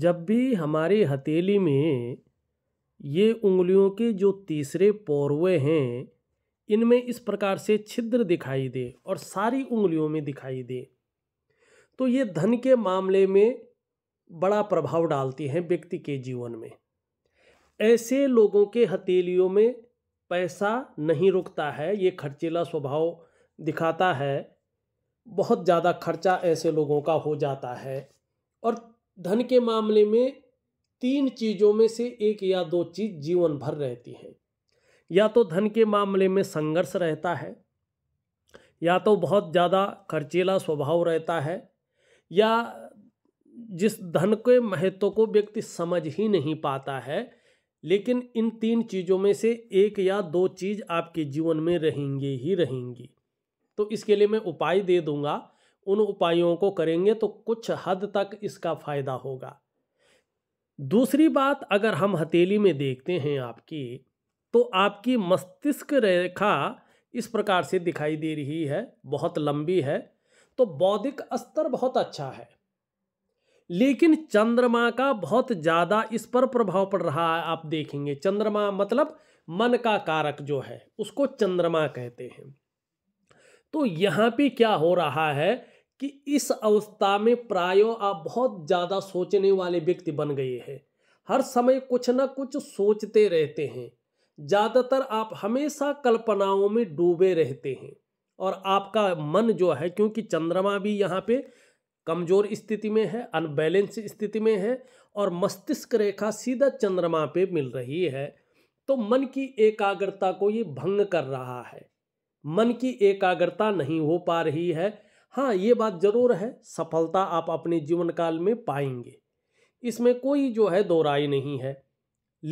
जब भी हमारी हथेली में ये उंगलियों के जो तीसरे पौरवे हैं इनमें इस प्रकार से छिद्र दिखाई दे और सारी उंगलियों में दिखाई दे तो ये धन के मामले में बड़ा प्रभाव डालती हैं व्यक्ति के जीवन में ऐसे लोगों के हथेलियों में पैसा नहीं रुकता है ये खर्चीला स्वभाव दिखाता है बहुत ज़्यादा खर्चा ऐसे लोगों का हो जाता है और धन के मामले में तीन चीज़ों में से एक या दो चीज़ जीवन भर रहती हैं या तो धन के मामले में संघर्ष रहता है या तो बहुत ज़्यादा खर्चीला स्वभाव रहता है या जिस धन के महत्व को व्यक्ति समझ ही नहीं पाता है लेकिन इन तीन चीज़ों में से एक या दो चीज़ आपके जीवन में रहेंगे ही रहेंगी तो इसके लिए मैं उपाय दे दूंगा उन उपायों को करेंगे तो कुछ हद तक इसका फ़ायदा होगा दूसरी बात अगर हम हथेली में देखते हैं आपकी तो आपकी मस्तिष्क रेखा इस प्रकार से दिखाई दे रही है बहुत लंबी है तो बौद्धिक स्तर बहुत अच्छा है लेकिन चंद्रमा का बहुत ज़्यादा इस पर प्रभाव पड़ रहा है आप देखेंगे चंद्रमा मतलब मन का कारक जो है उसको चंद्रमा कहते हैं तो यहाँ पे क्या हो रहा है कि इस अवस्था में प्रायो आप बहुत ज़्यादा सोचने वाले व्यक्ति बन गए हैं हर समय कुछ ना कुछ सोचते रहते हैं ज़्यादातर आप हमेशा कल्पनाओं में डूबे रहते हैं और आपका मन जो है क्योंकि चंद्रमा भी यहाँ पे कमज़ोर स्थिति में है अनबैलेंस स्थिति में है और मस्तिष्क रेखा सीधा चंद्रमा पे मिल रही है तो मन की एकाग्रता को ये भंग कर रहा है मन की एकाग्रता नहीं हो पा रही है हाँ ये बात ज़रूर है सफलता आप अपने जीवन काल में पाएंगे इसमें कोई जो है दो राय नहीं है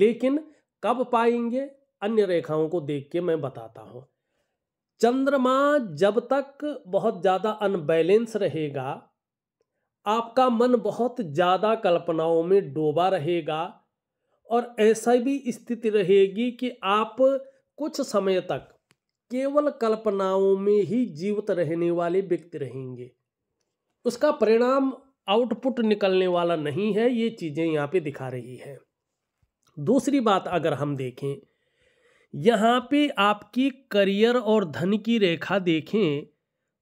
लेकिन कब पाएंगे अन्य रेखाओं को देख के मैं बताता हूँ चंद्रमा जब तक बहुत ज़्यादा अनबैलेंस रहेगा आपका मन बहुत ज़्यादा कल्पनाओं में डूबा रहेगा और ऐसा भी स्थिति रहेगी कि आप कुछ समय तक केवल कल्पनाओं में ही जीवित रहने वाले व्यक्ति रहेंगे उसका परिणाम आउटपुट निकलने वाला नहीं है ये चीज़ें यहाँ पे दिखा रही है दूसरी बात अगर हम देखें यहाँ पे आपकी करियर और धन की रेखा देखें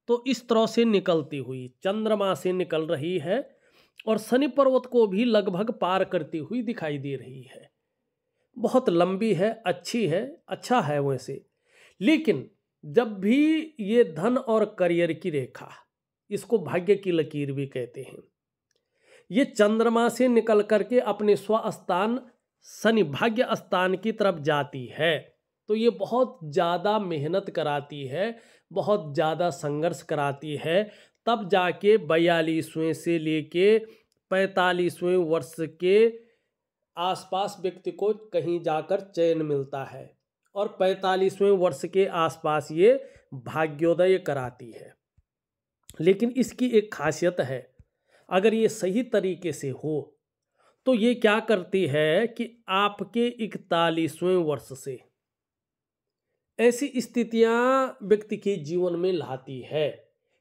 तो इस तरह से निकलती हुई चंद्रमा से निकल रही है और शनि पर्वत को भी लगभग पार करती हुई दिखाई दे रही है बहुत लंबी है अच्छी है अच्छा है वैसे लेकिन जब भी ये धन और करियर की रेखा इसको भाग्य की लकीर भी कहते हैं ये चंद्रमा से निकल करके अपने स्वस्थान शनि भाग्य स्थान की तरफ जाती है तो ये बहुत ज़्यादा मेहनत कराती है बहुत ज़्यादा संघर्ष कराती है तब जाके बयालीसवें से लेके पैंतालीसवें वर्ष के आसपास व्यक्ति को कहीं जाकर चयन मिलता है और पैंतालीसवें वर्ष के आसपास ये भाग्योदय कराती है लेकिन इसकी एक खासियत है अगर ये सही तरीके से हो तो ये क्या करती है कि आपके इकतालीसवें वर्ष से ऐसी स्थितियां व्यक्ति के जीवन में लाती है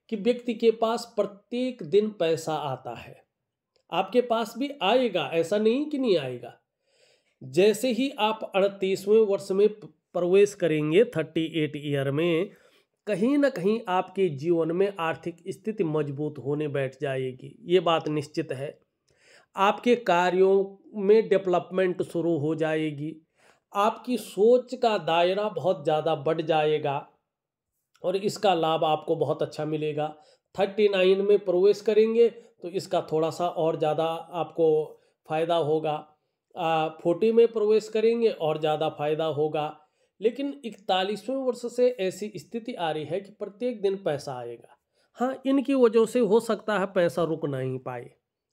कि व्यक्ति के पास प्रत्येक दिन पैसा आता है आपके पास भी आएगा ऐसा नहीं कि नहीं आएगा जैसे ही आप अड़तीसवें वर्ष में प्रवेश करेंगे थर्टी एट ईयर में कहीं ना कहीं आपके जीवन में आर्थिक स्थिति मजबूत होने बैठ जाएगी ये बात निश्चित है आपके कार्यों में डेवलपमेंट शुरू हो जाएगी आपकी सोच का दायरा बहुत ज़्यादा बढ़ जाएगा और इसका लाभ आपको बहुत अच्छा मिलेगा थर्टी नाइन में प्रवेश करेंगे तो इसका थोड़ा सा और ज़्यादा आपको फ़ायदा होगा फोर्टी में प्रवेश करेंगे और ज़्यादा फ़ायदा होगा लेकिन इकतालीसवें वर्ष से ऐसी स्थिति आ रही है कि प्रत्येक दिन पैसा आएगा हाँ इनकी वजह से हो सकता है पैसा रुक नहीं पाए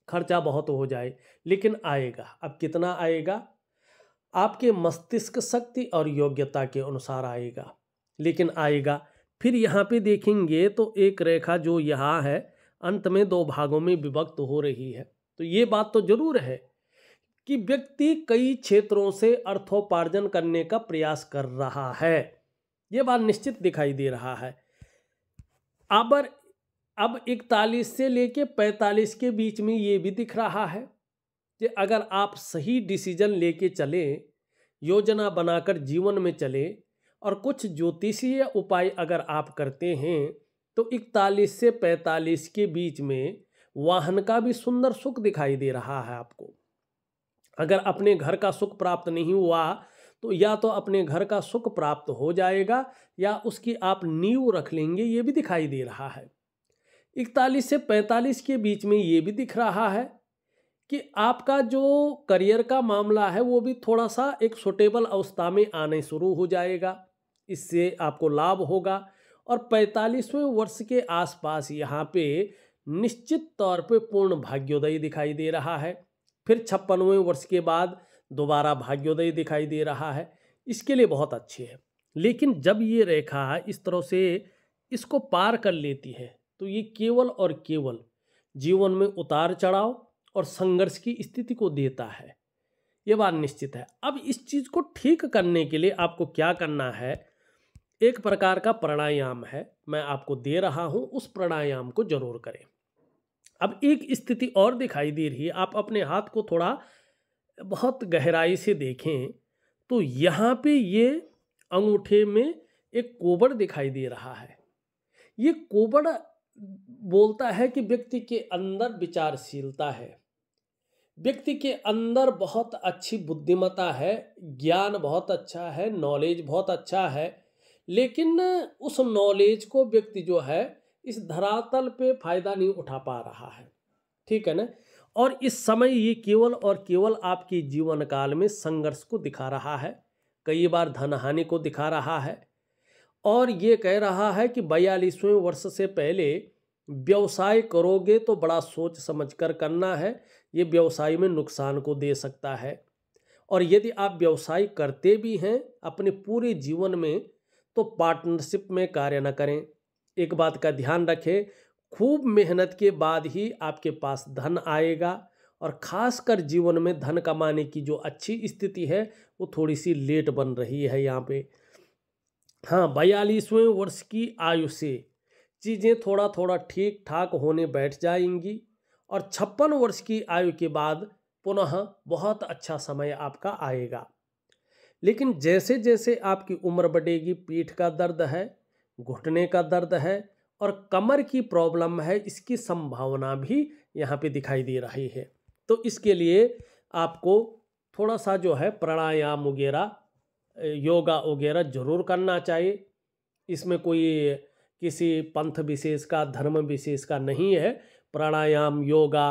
खर्चा बहुत हो जाए लेकिन आएगा अब कितना आएगा आपके मस्तिष्क शक्ति और योग्यता के अनुसार आएगा लेकिन आएगा फिर यहाँ पे देखेंगे तो एक रेखा जो यहाँ है अंत में दो भागों में विभक्त हो रही है तो ये बात तो जरूर है कि व्यक्ति कई क्षेत्रों से अर्थोपार्जन करने का प्रयास कर रहा है ये बात निश्चित दिखाई दे रहा है अब अब इकतालीस से लेके पैंतालीस के बीच में ये भी दिख रहा है कि अगर आप सही डिसीजन लेके चले योजना बनाकर जीवन में चले और कुछ ज्योतिषीय उपाय अगर आप करते हैं तो इकतालीस से पैंतालीस के बीच में वाहन का भी सुंदर सुख दिखाई दे रहा है आपको अगर अपने घर का सुख प्राप्त नहीं हुआ तो या तो अपने घर का सुख प्राप्त हो जाएगा या उसकी आप नींव रख लेंगे ये भी दिखाई दे रहा है इकतालीस से पैंतालीस के बीच में ये भी दिख रहा है कि आपका जो करियर का मामला है वो भी थोड़ा सा एक सुटेबल अवस्था में आने शुरू हो जाएगा इससे आपको लाभ होगा और पैंतालीसवें वर्ष के आसपास यहाँ पे निश्चित तौर पे पूर्ण भाग्योदय दिखाई दे रहा है फिर छप्पनवें वर्ष के बाद दोबारा भाग्योदय दिखाई दे रहा है इसके लिए बहुत अच्छी है लेकिन जब ये रेखा इस तरह से इसको पार कर लेती है तो ये केवल और केवल जीवन में उतार चढ़ाव और संघर्ष की स्थिति को देता है ये बात निश्चित है अब इस चीज़ को ठीक करने के लिए आपको क्या करना है एक प्रकार का प्राणायाम है मैं आपको दे रहा हूँ उस प्राणायाम को जरूर करें अब एक स्थिति और दिखाई दे रही है आप अपने हाथ को थोड़ा बहुत गहराई से देखें तो यहाँ पे ये अंगूठे में एक कोबर दिखाई दे रहा है ये कोबड़ बोलता है कि व्यक्ति के अंदर विचारशीलता है व्यक्ति के अंदर बहुत अच्छी बुद्धिमता है ज्ञान बहुत अच्छा है नॉलेज बहुत अच्छा है लेकिन उस नॉलेज को व्यक्ति जो है इस धरातल पे फायदा नहीं उठा पा रहा है ठीक है ना और इस समय ये केवल और केवल आपके जीवन काल में संघर्ष को दिखा रहा है कई बार धन हानि को दिखा रहा है और ये कह रहा है कि बयालीसवें वर्ष से पहले व्यवसाय करोगे तो बड़ा सोच समझकर करना है ये व्यवसाय में नुकसान को दे सकता है और यदि आप व्यवसाय करते भी हैं अपने पूरे जीवन में तो पार्टनरशिप में कार्य न करें एक बात का ध्यान रखें खूब मेहनत के बाद ही आपके पास धन आएगा और ख़ासकर जीवन में धन कमाने की जो अच्छी स्थिति है वो थोड़ी सी लेट बन रही है यहाँ पे हाँ बयालीसवें वर्ष की आयु से चीज़ें थोड़ा थोड़ा ठीक ठाक होने बैठ जाएंगी और छप्पन वर्ष की आयु के बाद पुनः बहुत अच्छा समय आपका आएगा लेकिन जैसे जैसे आपकी उम्र बढ़ेगी पीठ का दर्द है घुटने का दर्द है और कमर की प्रॉब्लम है इसकी संभावना भी यहाँ पे दिखाई दे रही है तो इसके लिए आपको थोड़ा सा जो है प्राणायाम वगैरह योगा वगैरह जरूर करना चाहिए इसमें कोई किसी पंथ विशेष का धर्म विशेष का नहीं है प्राणायाम योगा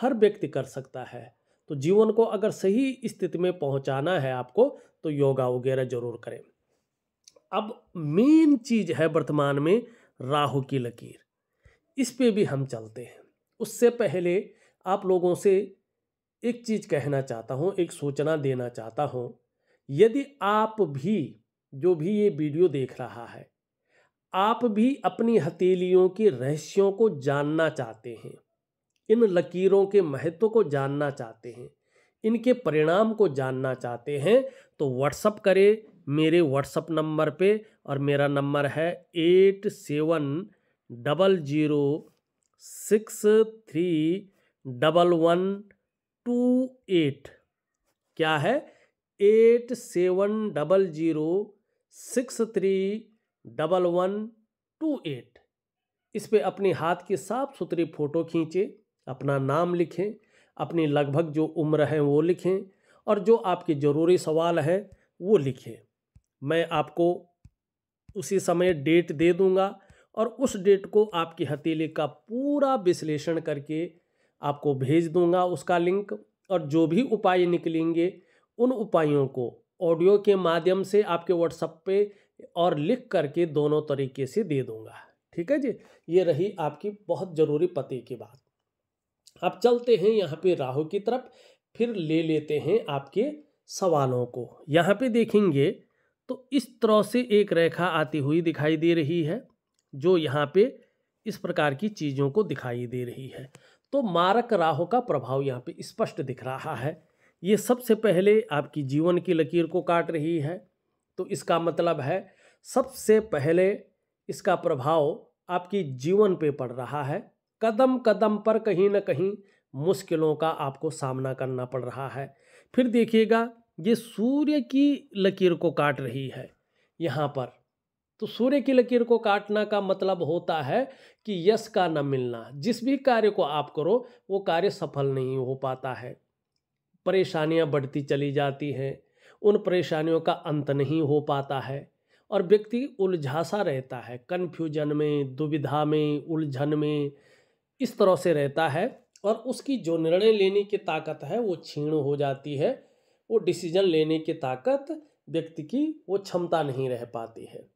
हर व्यक्ति कर सकता है तो जीवन को अगर सही स्थिति में पहुंचाना है आपको तो योगा वगैरह जरूर करें अब मेन चीज़ है वर्तमान में राहु की लकीर इस पे भी हम चलते हैं उससे पहले आप लोगों से एक चीज़ कहना चाहता हूँ एक सूचना देना चाहता हूँ यदि आप भी जो भी ये वीडियो देख रहा है आप भी अपनी हथेलियों के रहस्यों को जानना चाहते हैं इन लकीरों के महत्व को जानना चाहते हैं इनके परिणाम को जानना चाहते हैं तो व्हाट्सअप करें मेरे व्हाट्सअप नंबर पे और मेरा नंबर है eight seven double zero six three double one two eight क्या है eight seven double zero six three double one two eight इस पे अपने हाथ की साफ सुथरी फ़ोटो खींचें अपना नाम लिखें अपनी लगभग जो उम्र है वो लिखें और जो आपके ज़रूरी सवाल हैं वो लिखें मैं आपको उसी समय डेट दे दूंगा और उस डेट को आपकी हथेली का पूरा विश्लेषण करके आपको भेज दूंगा उसका लिंक और जो भी उपाय निकलेंगे उन उपायों को ऑडियो के माध्यम से आपके व्हाट्सएप पे और लिख करके दोनों तरीके से दे दूंगा ठीक है जी ये रही आपकी बहुत ज़रूरी पते की बात आप चलते हैं यहाँ पे राहु की तरफ फिर ले लेते हैं आपके सवालों को यहाँ पे देखेंगे तो इस तरह से एक रेखा आती हुई दिखाई दे रही है जो यहाँ पे इस प्रकार की चीज़ों को दिखाई दे रही है तो मारक राहु का प्रभाव यहाँ पे स्पष्ट दिख रहा है ये सबसे पहले आपकी जीवन की लकीर को काट रही है तो इसका मतलब है सबसे पहले इसका प्रभाव आपकी जीवन पे पड़ रहा है कदम कदम पर कहीं ना कहीं मुश्किलों का आपको सामना करना पड़ रहा है फिर देखिएगा ये सूर्य की लकीर को काट रही है यहाँ पर तो सूर्य की लकीर को काटना का मतलब होता है कि यश का न मिलना जिस भी कार्य को आप करो वो कार्य सफल नहीं हो पाता है परेशानियाँ बढ़ती चली जाती हैं उन परेशानियों का अंत नहीं हो पाता है और व्यक्ति उलझासा रहता है कन्फ्यूजन में दुविधा में उलझन में इस तरह से रहता है और उसकी जो निर्णय लेने की ताकत है वो छीण हो जाती है वो डिसीजन लेने की ताकत व्यक्ति की वो क्षमता नहीं रह पाती है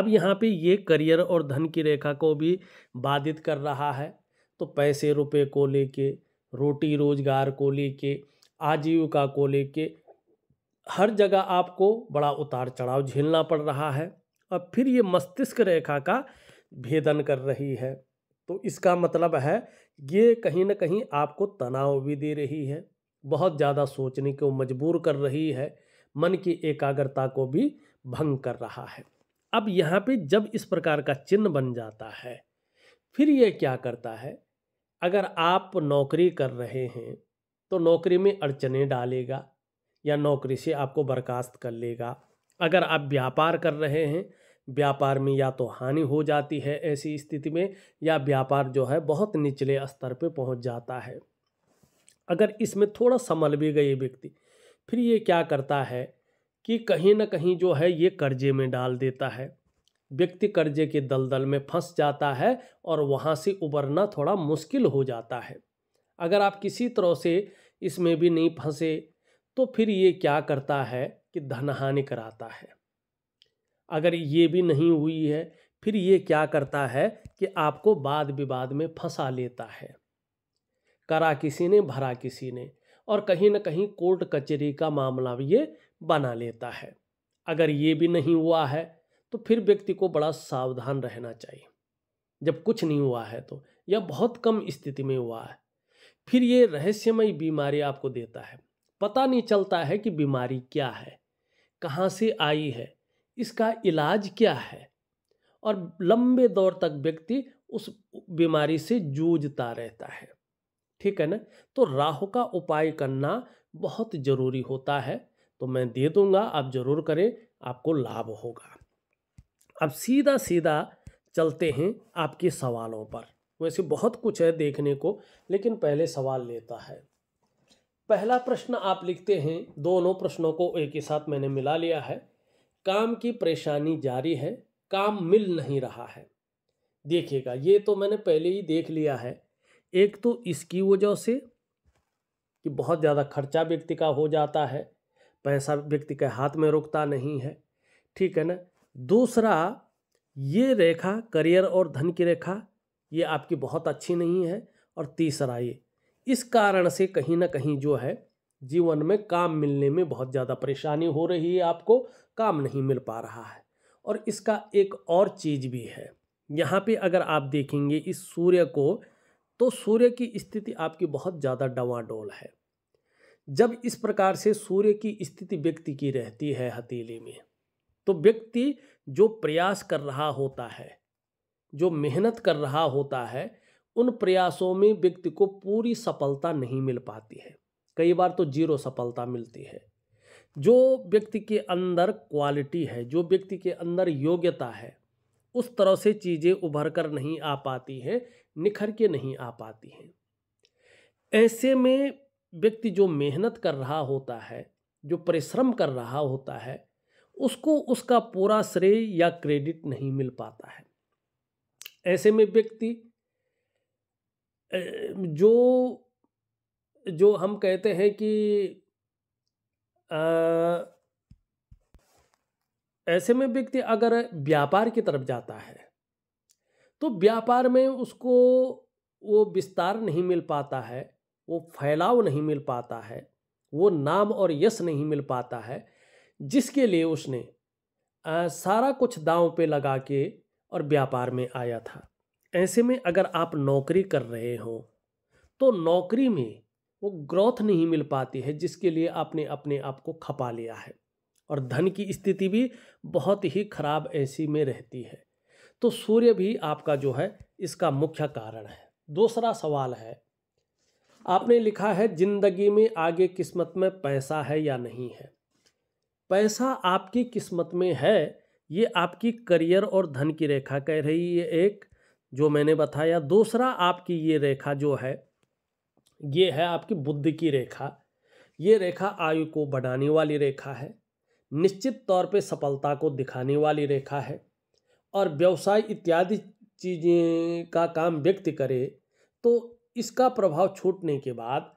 अब यहाँ पे ये करियर और धन की रेखा को भी बाधित कर रहा है तो पैसे रुपए को लेके रोटी रोजगार को लेके आजीविका को लेके हर जगह आपको बड़ा उतार चढ़ाव झेलना पड़ रहा है और फिर ये मस्तिष्क रेखा का भेदन कर रही है तो इसका मतलब है ये कहीं ना कहीं आपको तनाव भी दे रही है बहुत ज़्यादा सोचने को मजबूर कर रही है मन की एकाग्रता को भी भंग कर रहा है अब यहाँ पे जब इस प्रकार का चिन्ह बन जाता है फिर ये क्या करता है अगर आप नौकरी कर रहे हैं तो नौकरी में अड़चने डालेगा या नौकरी से आपको बर्खास्त कर लेगा अगर आप व्यापार कर रहे हैं व्यापार में या तो हानि हो जाती है ऐसी स्थिति में या व्यापार जो है बहुत निचले स्तर पे पहुंच जाता है अगर इसमें थोड़ा संभल भी गए व्यक्ति फिर ये क्या करता है कि कहीं ना कहीं जो है ये कर्जे में डाल देता है व्यक्ति कर्जे के दलदल में फंस जाता है और वहाँ से उबरना थोड़ा मुश्किल हो जाता है अगर आप किसी तरह से इसमें भी नहीं फंसे तो फिर ये क्या करता है कि धनहानि कराता है अगर ये भी नहीं हुई है फिर ये क्या करता है कि आपको वाद विवाद में फंसा लेता है करा किसी ने भरा किसी ने और कहीं ना कहीं कोर्ट कचहरी का मामला भी ये बना लेता है अगर ये भी नहीं हुआ है तो फिर व्यक्ति को बड़ा सावधान रहना चाहिए जब कुछ नहीं हुआ है तो या बहुत कम स्थिति में हुआ है फिर ये रहस्यमय बीमारी आपको देता है पता नहीं चलता है कि बीमारी क्या है कहाँ से आई है इसका इलाज क्या है और लंबे दौर तक व्यक्ति उस बीमारी से जूझता रहता है ठीक है ना तो राहु का उपाय करना बहुत ज़रूरी होता है तो मैं दे दूंगा आप ज़रूर करें आपको लाभ होगा अब सीधा सीधा चलते हैं आपके सवालों पर वैसे बहुत कुछ है देखने को लेकिन पहले सवाल लेता है पहला प्रश्न आप लिखते हैं दोनों प्रश्नों को एक ही साथ मैंने मिला लिया है काम की परेशानी जारी है काम मिल नहीं रहा है देखिएगा ये तो मैंने पहले ही देख लिया है एक तो इसकी वजह से कि बहुत ज़्यादा खर्चा व्यक्ति का हो जाता है पैसा व्यक्ति के हाथ में रुकता नहीं है ठीक है ना दूसरा ये रेखा करियर और धन की रेखा ये आपकी बहुत अच्छी नहीं है और तीसरा ये इस कारण से कहीं ना कहीं जो है जीवन में काम मिलने में बहुत ज़्यादा परेशानी हो रही है आपको काम नहीं मिल पा रहा है और इसका एक और चीज़ भी है यहाँ पे अगर आप देखेंगे इस सूर्य को तो सूर्य की स्थिति आपकी बहुत ज़्यादा डवाडोल है जब इस प्रकार से सूर्य की स्थिति व्यक्ति की रहती है हथेली में तो व्यक्ति जो प्रयास कर रहा होता है जो मेहनत कर रहा होता है उन प्रयासों में व्यक्ति को पूरी सफलता नहीं मिल पाती है कई बार तो जीरो सफलता मिलती है जो व्यक्ति के अंदर क्वालिटी है जो व्यक्ति के अंदर योग्यता है उस तरह से चीज़ें उभर कर नहीं आ पाती हैं निखर के नहीं आ पाती हैं ऐसे में व्यक्ति जो मेहनत कर रहा होता है जो परिश्रम कर रहा होता है उसको उसका पूरा श्रेय या क्रेडिट नहीं मिल पाता है ऐसे में व्यक्ति जो जो हम कहते हैं कि आ, ऐसे में व्यक्ति अगर व्यापार की तरफ जाता है तो व्यापार में उसको वो विस्तार नहीं मिल पाता है वो फैलाव नहीं मिल पाता है वो नाम और यश नहीं मिल पाता है जिसके लिए उसने आ, सारा कुछ दाव पे लगा के और व्यापार में आया था ऐसे में अगर आप नौकरी कर रहे हो तो नौकरी में वो ग्रोथ नहीं मिल पाती है जिसके लिए आपने अपने आप को खपा लिया है और धन की स्थिति भी बहुत ही खराब ऐसी में रहती है तो सूर्य भी आपका जो है इसका मुख्य कारण है दूसरा सवाल है आपने लिखा है जिंदगी में आगे किस्मत में पैसा है या नहीं है पैसा आपकी किस्मत में है ये आपकी करियर और धन की रेखा कह रही है एक जो मैंने बताया दूसरा आपकी ये रेखा जो है ये है आपकी बुद्धि की रेखा ये रेखा आयु को बढ़ाने वाली रेखा है निश्चित तौर पे सफलता को दिखाने वाली रेखा है और व्यवसाय इत्यादि चीज़ें का काम व्यक्ति करे तो इसका प्रभाव छूटने के बाद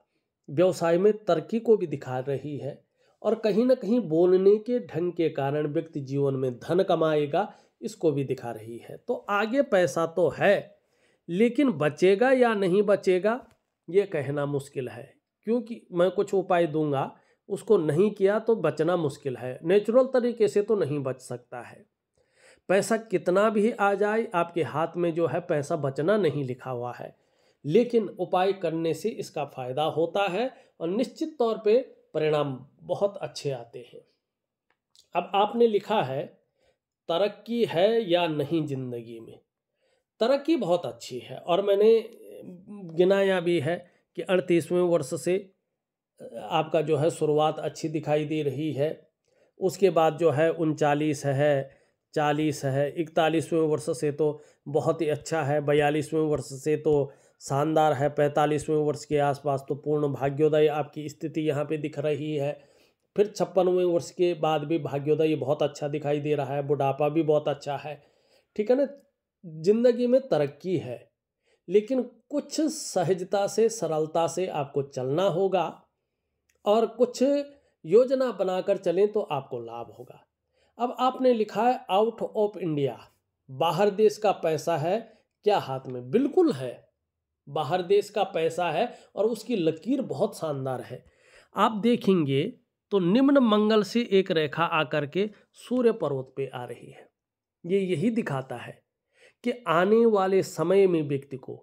व्यवसाय में तरक्की को भी दिखा रही है और कहीं ना कहीं बोलने के ढंग के कारण व्यक्ति जीवन में धन कमाएगा इसको भी दिखा रही है तो आगे पैसा तो है लेकिन बचेगा या नहीं बचेगा ये कहना मुश्किल है क्योंकि मैं कुछ उपाय दूंगा उसको नहीं किया तो बचना मुश्किल है नेचुरल तरीके से तो नहीं बच सकता है पैसा कितना भी आ जाए आपके हाथ में जो है पैसा बचना नहीं लिखा हुआ है लेकिन उपाय करने से इसका फायदा होता है और निश्चित तौर पे परिणाम बहुत अच्छे आते हैं अब आपने लिखा है तरक्की है या नहीं ज़िंदगी में तरक्की बहुत अच्छी है और मैंने गिनाया भी है कि अड़तीसवें वर्ष से आपका जो है शुरुआत अच्छी दिखाई दे रही है उसके बाद जो है उनचालीस है चालीस है इकतालीसवें वर्ष से तो बहुत ही अच्छा है बयालीसवें वर्ष से तो शानदार है पैंतालीसवें वर्ष के आसपास तो पूर्ण भाग्योदय आपकी स्थिति यहाँ पे दिख रही है फिर छप्पनवें वर्ष के बाद भी भाग्योदय बहुत अच्छा दिखाई दे रहा है बुढ़ापा भी बहुत अच्छा है ठीक है ना जिंदगी में तरक्की है लेकिन कुछ सहजता से सरलता से आपको चलना होगा और कुछ योजना बनाकर चलें तो आपको लाभ होगा अब आपने लिखा है आउट ऑफ इंडिया बाहर देश का पैसा है क्या हाथ में बिल्कुल है बाहर देश का पैसा है और उसकी लकीर बहुत शानदार है आप देखेंगे तो निम्न मंगल से एक रेखा आकर के सूर्य पर्वत पे आ रही है ये यही दिखाता है कि आने वाले समय में व्यक्ति को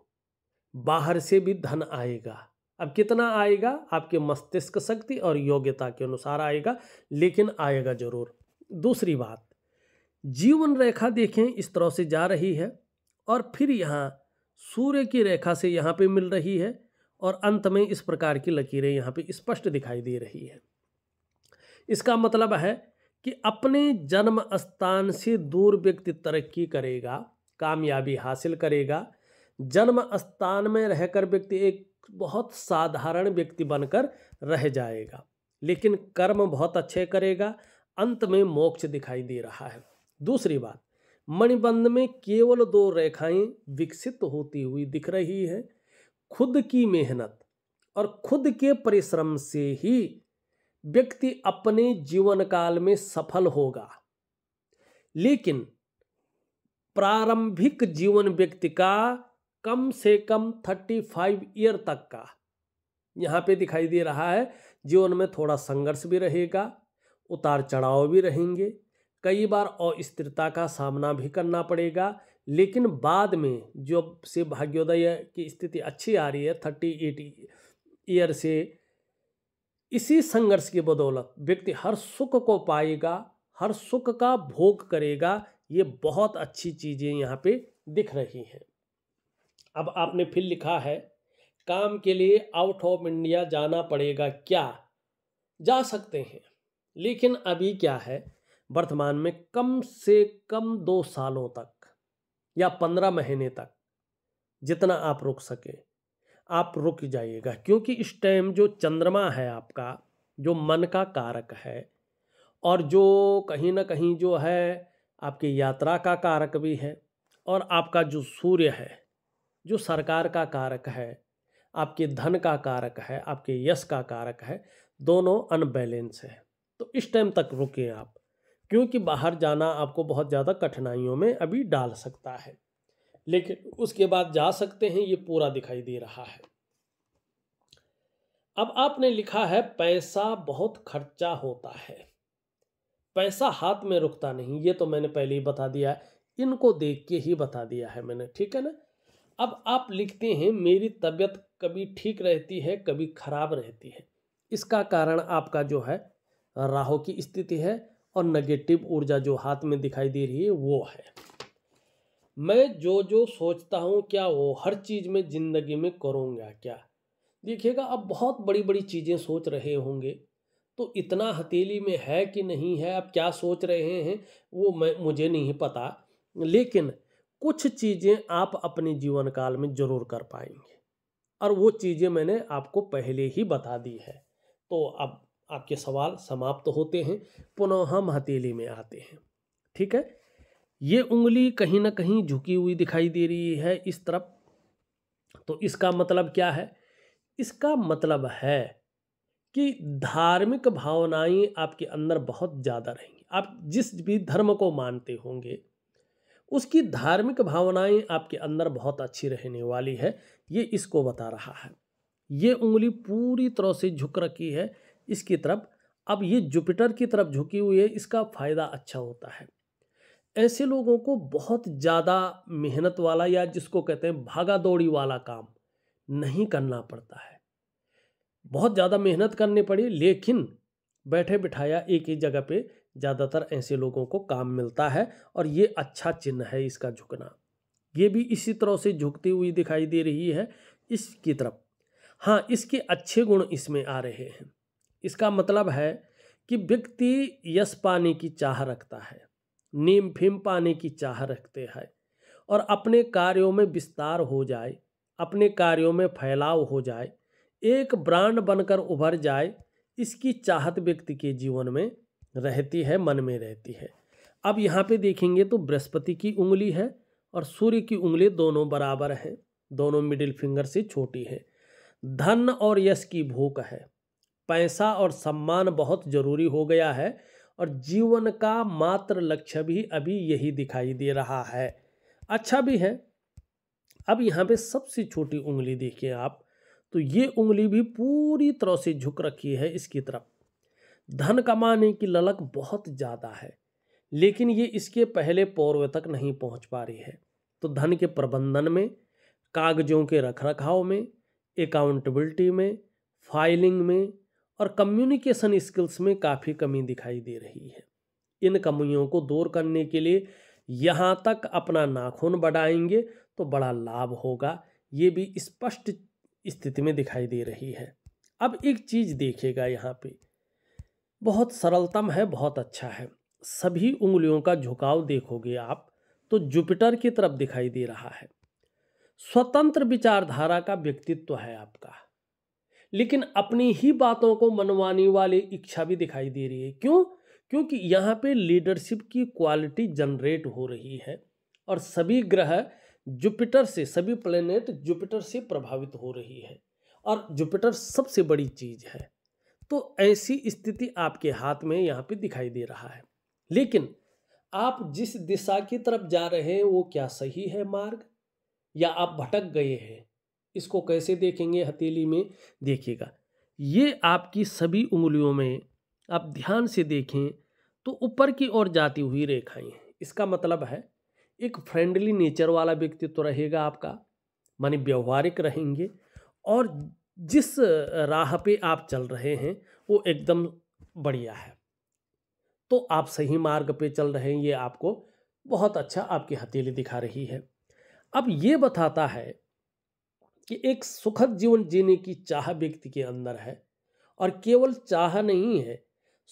बाहर से भी धन आएगा अब कितना आएगा आपके मस्तिष्क शक्ति और योग्यता के अनुसार आएगा लेकिन आएगा जरूर दूसरी बात जीवन रेखा देखें इस तरह से जा रही है और फिर यहाँ सूर्य की रेखा से यहाँ पे मिल रही है और अंत में इस प्रकार की लकीरें यहाँ पे स्पष्ट दिखाई दे रही है इसका मतलब है कि अपने जन्म स्थान से दूर व्यक्ति तरक्की करेगा कामयाबी हासिल करेगा जन्म स्थान में रहकर व्यक्ति एक बहुत साधारण व्यक्ति बनकर रह जाएगा लेकिन कर्म बहुत अच्छे करेगा अंत में मोक्ष दिखाई दे रहा है दूसरी बात मणिबंध में केवल दो रेखाएं विकसित होती हुई दिख रही है खुद की मेहनत और खुद के परिश्रम से ही व्यक्ति अपने जीवन काल में सफल होगा लेकिन प्रारंभिक जीवन व्यक्ति का कम से कम थर्टी फाइव ईयर तक का यहाँ पे दिखाई दे रहा है जीवन में थोड़ा संघर्ष भी रहेगा उतार चढ़ाव भी रहेंगे कई बार अस्थिरता का सामना भी करना पड़ेगा लेकिन बाद में जो से भाग्योदय की स्थिति अच्छी आ रही है थर्टी एट ईयर से इसी संघर्ष की बदौलत व्यक्ति हर सुख को पाएगा हर सुख का भोग करेगा ये बहुत अच्छी चीज़ें यहाँ पे दिख रही हैं अब आपने फिर लिखा है काम के लिए आउट ऑफ इंडिया जाना पड़ेगा क्या जा सकते हैं लेकिन अभी क्या है वर्तमान में कम से कम दो सालों तक या पंद्रह महीने तक जितना आप रुक सके आप रुक जाइएगा क्योंकि इस टाइम जो चंद्रमा है आपका जो मन का कारक है और जो कहीं ना कहीं जो है आपकी यात्रा का कारक भी है और आपका जो सूर्य है जो सरकार का कारक है आपके धन का कारक है आपके यश का कारक है दोनों अनबैलेंस है तो इस टाइम तक रुकें आप क्योंकि बाहर जाना आपको बहुत ज़्यादा कठिनाइयों में अभी डाल सकता है लेकिन उसके बाद जा सकते हैं ये पूरा दिखाई दे रहा है अब आपने लिखा है पैसा बहुत खर्चा होता है पैसा हाथ में रुकता नहीं ये तो मैंने पहले ही बता दिया है इनको देख के ही बता दिया है मैंने ठीक है ना अब आप लिखते हैं मेरी तबीयत कभी ठीक रहती है कभी खराब रहती है इसका कारण आपका जो है राहु की स्थिति है और नेगेटिव ऊर्जा जो हाथ में दिखाई दे रही है वो है मैं जो जो सोचता हूँ क्या वो हर चीज़ में ज़िंदगी में करूँगा क्या देखिएगा अब बहुत बड़ी बड़ी चीज़ें सोच रहे होंगे तो इतना हथेली में है कि नहीं है आप क्या सोच रहे हैं वो मैं मुझे नहीं पता लेकिन कुछ चीज़ें आप अपने जीवन काल में ज़रूर कर पाएंगे और वो चीज़ें मैंने आपको पहले ही बता दी है तो अब आपके सवाल समाप्त तो होते हैं पुनः हम हथेली में आते हैं ठीक है ये उंगली कहीं ना कहीं झुकी हुई दिखाई दे रही है इस तरफ तो इसका मतलब क्या है इसका मतलब है कि धार्मिक भावनाएं आपके अंदर बहुत ज़्यादा रहेंगी आप जिस भी धर्म को मानते होंगे उसकी धार्मिक भावनाएं आपके अंदर बहुत अच्छी रहने वाली है ये इसको बता रहा है ये उंगली पूरी तरह से झुक रखी है इसकी तरफ अब ये जुपिटर की तरफ झुकी हुई है इसका फ़ायदा अच्छा होता है ऐसे लोगों को बहुत ज़्यादा मेहनत वाला या जिसको कहते हैं भागा दौड़ी वाला काम नहीं करना पड़ता है बहुत ज़्यादा मेहनत करनी पड़ी लेकिन बैठे बिठाया एक ही जगह पे ज़्यादातर ऐसे लोगों को काम मिलता है और ये अच्छा चिन्ह है इसका झुकना ये भी इसी तरह से झुकती हुई दिखाई दे रही है इसकी तरफ हाँ इसके अच्छे गुण इसमें आ रहे हैं इसका मतलब है कि व्यक्ति यश पाने की चाह रखता है नीम फिम पाने की चाह रखते हैं और अपने कार्यों में विस्तार हो जाए अपने कार्यों में फैलाव हो जाए एक ब्रांड बनकर उभर जाए इसकी चाहत व्यक्ति के जीवन में रहती है मन में रहती है अब यहाँ पे देखेंगे तो बृहस्पति की उंगली है और सूर्य की उंगली दोनों बराबर हैं दोनों मिडिल फिंगर से छोटी है धन और यश की भूख है पैसा और सम्मान बहुत ज़रूरी हो गया है और जीवन का मात्र लक्ष्य भी अभी यही दिखाई दे रहा है अच्छा भी है अब यहाँ पे सबसे छोटी उंगली देखिए आप तो ये उंगली भी पूरी तरह से झुक रखी है इसकी तरफ धन कमाने की ललक बहुत ज़्यादा है लेकिन ये इसके पहले पौर्व तक नहीं पहुँच पा रही है तो धन के प्रबंधन में कागजों के रख रखाव में अकाउंटेबिलिटी में फाइलिंग में और कम्युनिकेशन स्किल्स में काफ़ी कमी दिखाई दे रही है इन कमियों को दूर करने के लिए यहाँ तक अपना नाखून बढ़ाएंगे तो बड़ा लाभ होगा ये भी स्पष्ट स्थिति में दिखाई दे रही है अब एक चीज़ देखेगा यहाँ पे बहुत सरलतम है बहुत अच्छा है सभी उंगलियों का झुकाव देखोगे आप तो जुपिटर की तरफ दिखाई दे रहा है स्वतंत्र विचारधारा का व्यक्तित्व है आपका लेकिन अपनी ही बातों को मनवाने वाली इच्छा भी दिखाई दे रही है क्यों क्योंकि यहाँ पे लीडरशिप की क्वालिटी जनरेट हो रही है और सभी ग्रह जुपिटर से सभी प्लेनेट जुपिटर से प्रभावित हो रही है और जुपिटर सबसे बड़ी चीज़ है तो ऐसी स्थिति आपके हाथ में यहाँ पे दिखाई दे रहा है लेकिन आप जिस दिशा की तरफ जा रहे हैं वो क्या सही है मार्ग या आप भटक गए हैं इसको कैसे देखेंगे हथेली में देखिएगा ये आपकी सभी उंगलियों में आप ध्यान से देखें तो ऊपर की ओर जाती हुई रेखाएं हैं इसका मतलब है एक फ्रेंडली नेचर वाला व्यक्तित्व तो रहेगा आपका मानी व्यवहारिक रहेंगे और जिस राह पे आप चल रहे हैं वो एकदम बढ़िया है तो आप सही मार्ग पे चल रहे हैं ये आपको बहुत अच्छा आपकी हथेली दिखा रही है अब ये बताता है कि एक सुखद जीवन जीने की चाह व्यक्ति के अंदर है और केवल चाह नहीं है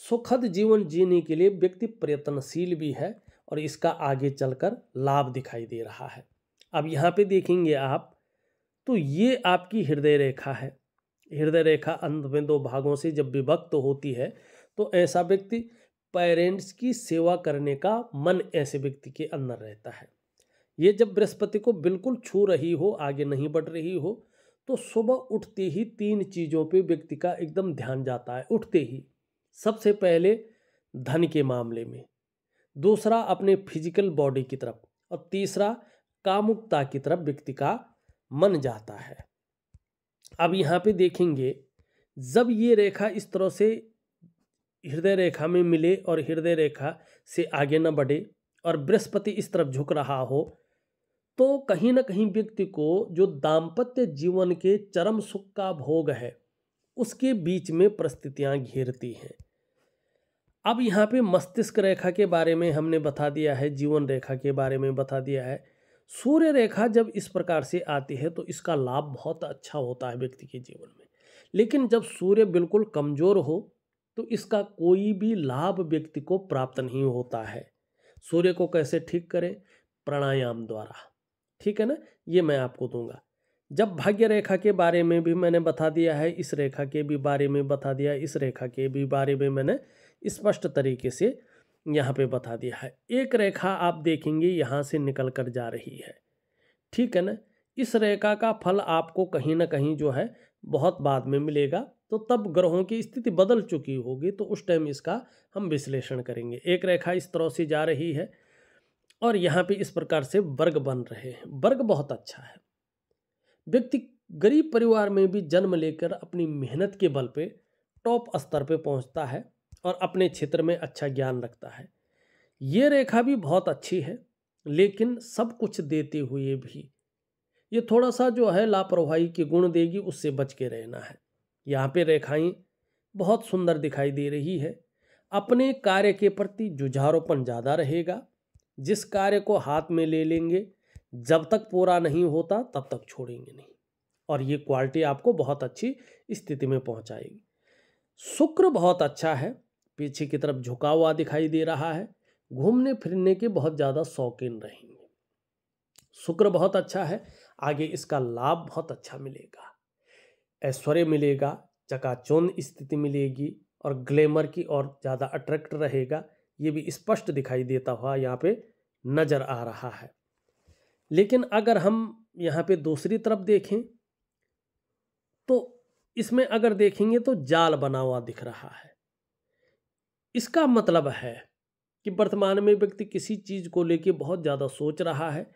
सुखद जीवन जीने के लिए व्यक्ति प्रयत्नशील भी है और इसका आगे चलकर लाभ दिखाई दे रहा है अब यहाँ पे देखेंगे आप तो ये आपकी हृदय रेखा है हृदय रेखा अंत में दो भागों से जब विभक्त होती है तो ऐसा व्यक्ति पेरेंट्स की सेवा करने का मन ऐसे व्यक्ति के अंदर रहता है ये जब बृहस्पति को बिल्कुल छू रही हो आगे नहीं बढ़ रही हो तो सुबह उठते ही तीन चीज़ों पे व्यक्ति का एकदम ध्यान जाता है उठते ही सबसे पहले धन के मामले में दूसरा अपने फिजिकल बॉडी की तरफ और तीसरा कामुकता की तरफ व्यक्ति का मन जाता है अब यहाँ पे देखेंगे जब ये रेखा इस तरह से हृदय रेखा में मिले और हृदय रेखा से आगे न बढ़े और बृहस्पति इस तरफ झुक रहा हो तो कहीं ना कहीं व्यक्ति को जो दाम्पत्य जीवन के चरम सुख का भोग है उसके बीच में परिस्थितियाँ घेरती हैं अब यहाँ पे मस्तिष्क रेखा के बारे में हमने बता दिया है जीवन रेखा के बारे में बता दिया है सूर्य रेखा जब इस प्रकार से आती है तो इसका लाभ बहुत अच्छा होता है व्यक्ति के जीवन में लेकिन जब सूर्य बिल्कुल कमज़ोर हो तो इसका कोई भी लाभ व्यक्ति को प्राप्त नहीं होता है सूर्य को कैसे ठीक करें प्राणायाम द्वारा ठीक है ना ये मैं आपको दूंगा जब भाग्य रेखा के बारे में भी मैंने बता दिया है इस रेखा के भी बारे में बता दिया इस रेखा के भी बारे में मैंने स्पष्ट तरीके से यहाँ पे बता दिया है एक रेखा आप देखेंगे यहाँ से निकल कर जा रही है ठीक है ना इस रेखा का फल आपको कहीं ना कहीं जो है बहुत बाद में मिलेगा तो तब ग्रहों की स्थिति बदल चुकी होगी तो उस टाइम इसका हम विश्लेषण करेंगे एक रेखा इस तरह से जा रही है और यहाँ पे इस प्रकार से वर्ग बन रहे हैं वर्ग बहुत अच्छा है व्यक्ति गरीब परिवार में भी जन्म लेकर अपनी मेहनत के बल पे टॉप स्तर पे पहुँचता है और अपने क्षेत्र में अच्छा ज्ञान रखता है ये रेखा भी बहुत अच्छी है लेकिन सब कुछ देते हुए भी ये थोड़ा सा जो है लापरवाही के गुण देगी उससे बच के रहना है यहाँ पे रेखाएं बहुत सुंदर दिखाई दे रही है अपने कार्य के प्रति जुझारोपन ज़्यादा रहेगा जिस कार्य को हाथ में ले लेंगे जब तक पूरा नहीं होता तब तक छोड़ेंगे नहीं और ये क्वालिटी आपको बहुत अच्छी स्थिति में पहुंचाएगी शुक्र बहुत अच्छा है पीछे की तरफ झुका हुआ दिखाई दे रहा है घूमने फिरने के बहुत ज़्यादा शौकीन रहेंगे शुक्र बहुत अच्छा है आगे इसका लाभ बहुत अच्छा मिलेगा ऐश्वर्य मिलेगा चकाचौंध स्थिति मिलेगी और ग्लैमर की और ज़्यादा अट्रैक्ट रहेगा ये भी स्पष्ट दिखाई देता हुआ यहाँ पे नज़र आ रहा है लेकिन अगर हम यहाँ पे दूसरी तरफ देखें तो इसमें अगर देखेंगे तो जाल बना हुआ दिख रहा है इसका मतलब है कि वर्तमान में व्यक्ति किसी चीज़ को लेके बहुत ज़्यादा सोच रहा है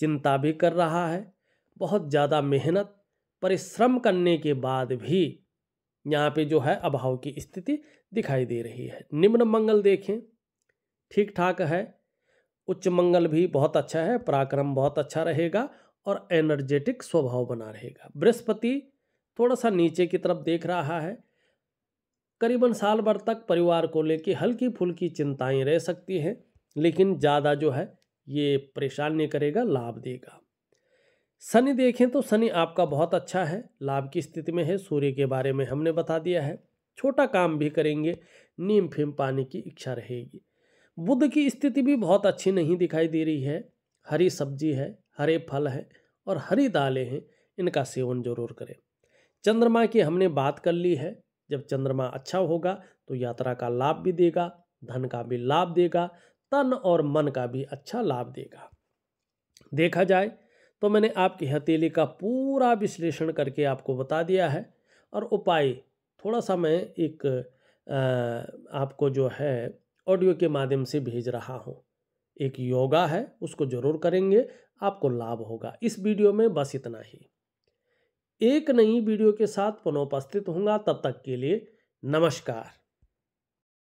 चिंता भी कर रहा है बहुत ज़्यादा मेहनत परिश्रम करने के बाद भी यहाँ पे जो है अभाव की स्थिति दिखाई दे रही है निम्न मंगल देखें ठीक ठाक है उच्च मंगल भी बहुत अच्छा है पराक्रम बहुत अच्छा रहेगा और एनर्जेटिक स्वभाव बना रहेगा बृहस्पति थोड़ा सा नीचे की तरफ देख रहा है करीबन साल भर तक परिवार को लेकर हल्की फुल्की चिंताएं रह सकती हैं लेकिन ज़्यादा जो है ये परेशान नहीं करेगा लाभ देगा शनि देखें तो शनि आपका बहुत अच्छा है लाभ की स्थिति में है सूर्य के बारे में हमने बता दिया है छोटा काम भी करेंगे नीम फिम पानी की इच्छा रहेगी बुद्ध की स्थिति भी बहुत अच्छी नहीं दिखाई दे रही है हरी सब्जी है हरे फल है और हरी दालें हैं इनका सेवन जरूर करें चंद्रमा की हमने बात कर ली है जब चंद्रमा अच्छा होगा तो यात्रा का लाभ भी देगा धन का भी लाभ देगा तन और मन का भी अच्छा लाभ देगा देखा जाए तो मैंने आपकी हथेली का पूरा विश्लेषण करके आपको बता दिया है और उपाय थोड़ा सा मैं एक आ, आपको जो है ऑडियो के माध्यम से भेज रहा हूँ एक योगा है उसको जरूर करेंगे आपको लाभ होगा इस वीडियो में बस इतना ही एक नई वीडियो के साथ पुनः उपस्थित होंगे तब तक के लिए नमस्कार